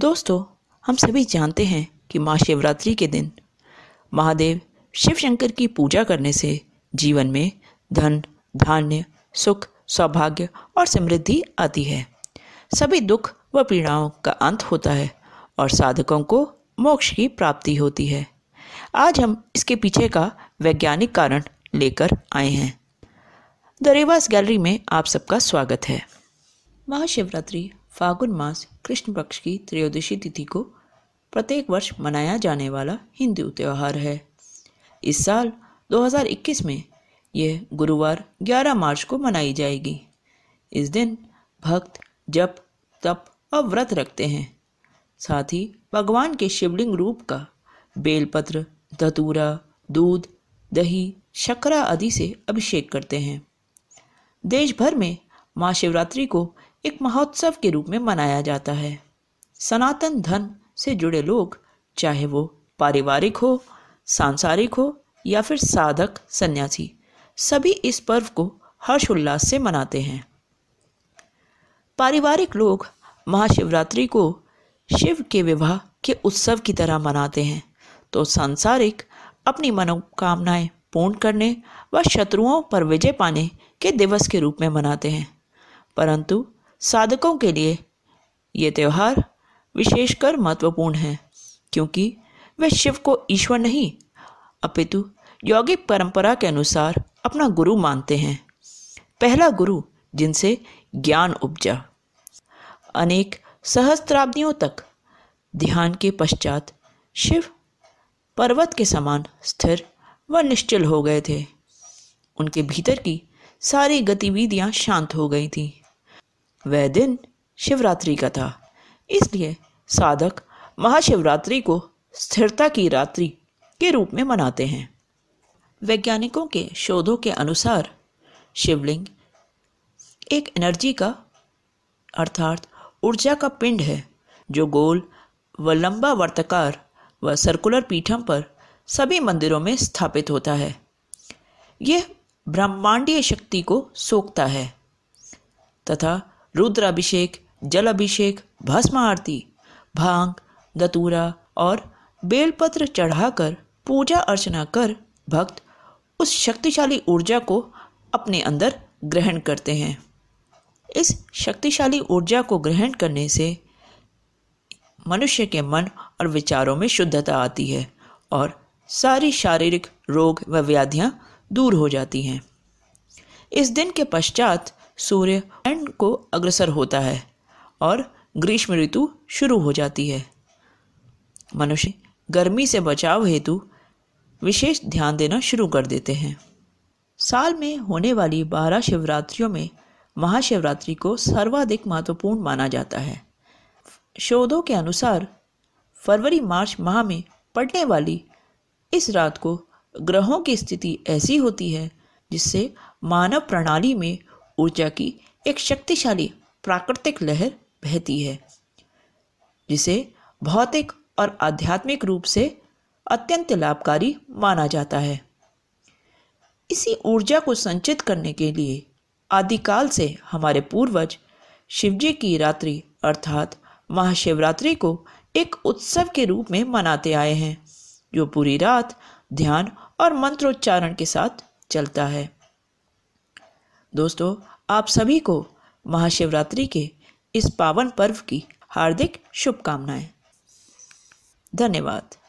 दोस्तों हम सभी जानते हैं कि महाशिवरात्रि के दिन महादेव शिव शंकर की पूजा करने से जीवन में धन धान्य सुख सौभाग्य और समृद्धि आती है सभी दुख व पीड़ाओं का अंत होता है और साधकों को मोक्ष की प्राप्ति होती है आज हम इसके पीछे का वैज्ञानिक कारण लेकर आए हैं द रेवास गैलरी में आप सबका स्वागत है महाशिवरात्रि फागुन मास कृष्ण पक्ष की त्रयोदशी तिथि को प्रत्येक वर्ष मनाया जाने वाला हिंदू त्यौहार है इस साल 2021 में यह गुरुवार 11 मार्च को मनाई जाएगी इस दिन भक्त जप तप और व्रत रखते हैं साथ ही भगवान के शिवलिंग रूप का बेलपत्र धतूरा दूध दही शकरा आदि से अभिषेक करते हैं देश भर में महाशिवरात्रि को एक महोत्सव के रूप में मनाया जाता है सनातन धर्म से जुड़े लोग चाहे वो पारिवारिक हो सांसारिक हो या फिर साधक सन्यासी सभी इस पर्व को हर्षोल्लास से मनाते हैं पारिवारिक लोग महाशिवरात्रि को शिव के विवाह के उत्सव की तरह मनाते हैं तो सांसारिक अपनी मनोकामनाएं पूर्ण करने व शत्रुओं पर विजय पाने के दिवस के रूप में मनाते हैं परंतु साधकों के लिए ये त्यौहार विशेषकर महत्वपूर्ण है क्योंकि वे शिव को ईश्वर नहीं अपितु यौगिक परंपरा के अनुसार अपना गुरु मानते हैं पहला गुरु जिनसे ज्ञान उपजा अनेक सहस्त्राब्दियों तक ध्यान के पश्चात शिव पर्वत के समान स्थिर व निश्चल हो गए थे उनके भीतर की सारी गतिविधियां शांत हो गई थीं वह दिन शिवरात्रि का था इसलिए साधक महाशिवरात्रि को स्थिरता की रात्रि के रूप में मनाते हैं वैज्ञानिकों के शोधों के अनुसार शिवलिंग एक एनर्जी का अर्थात ऊर्जा का पिंड है जो गोल व लंबा वर्तकार व सर्कुलर पीठम पर सभी मंदिरों में स्थापित होता है यह ब्रह्मांडीय शक्ति को सोखता है तथा रुद्राभिषेक जल अभिषेक भस्म आरती भांग दतूरा और बेलपत्र चढ़ाकर पूजा अर्चना कर भक्त उस शक्तिशाली ऊर्जा को अपने अंदर ग्रहण करते हैं इस शक्तिशाली ऊर्जा को ग्रहण करने से मनुष्य के मन और विचारों में शुद्धता आती है और सारी शारीरिक रोग व व्याधियाँ दूर हो जाती हैं इस दिन के पश्चात सूर्य एंड को अग्रसर होता है और ग्रीष्म ऋतु शुरू हो जाती है मनुष्य गर्मी से बचाव हेतु विशेष ध्यान देना शुरू कर देते हैं साल में होने वाली बारह शिवरात्रियों में महाशिवरात्रि को सर्वाधिक महत्वपूर्ण माना जाता है शोधों के अनुसार फरवरी मार्च माह में पड़ने वाली इस रात को ग्रहों की स्थिति ऐसी होती है जिससे मानव प्रणाली में ऊर्जा की एक शक्तिशाली प्राकृतिक लहर बहती है जिसे भौतिक और आध्यात्मिक रूप से अत्यंत लाभकारी माना जाता है इसी ऊर्जा को संचित करने के लिए आदिकाल से हमारे पूर्वज शिवजी की रात्रि अर्थात महाशिवरात्रि को एक उत्सव के रूप में मनाते आए हैं जो पूरी रात ध्यान और मंत्रोच्चारण के साथ चलता है दोस्तों आप सभी को महाशिवरात्रि के इस पावन पर्व की हार्दिक शुभकामनाएं धन्यवाद